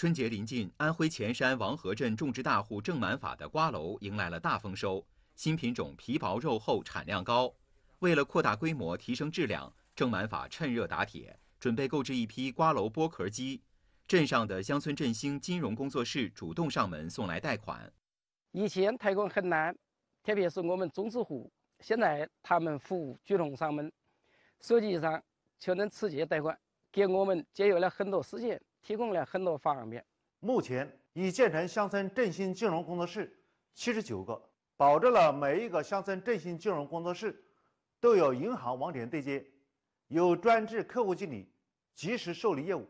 春节临近，安徽潜山王河镇种植大户郑满法的瓜蒌迎来了大丰收。新品种皮薄肉厚，产量高。为了扩大规模、提升质量，郑满法趁热打铁，准备购置一批瓜蒌剥壳机。镇上的乡村振兴金融工作室主动上门送来贷款。以前贷款很难，特别是我们种植户。现在他们服务主动上门，手机上就能直接贷款，给我们节约了很多时间。提供了很多方便。目前已建成乡村振兴金融工作室七十九个，保证了每一个乡村振兴金融工作室都有银行网点对接，有专职客户经理及时受理业务。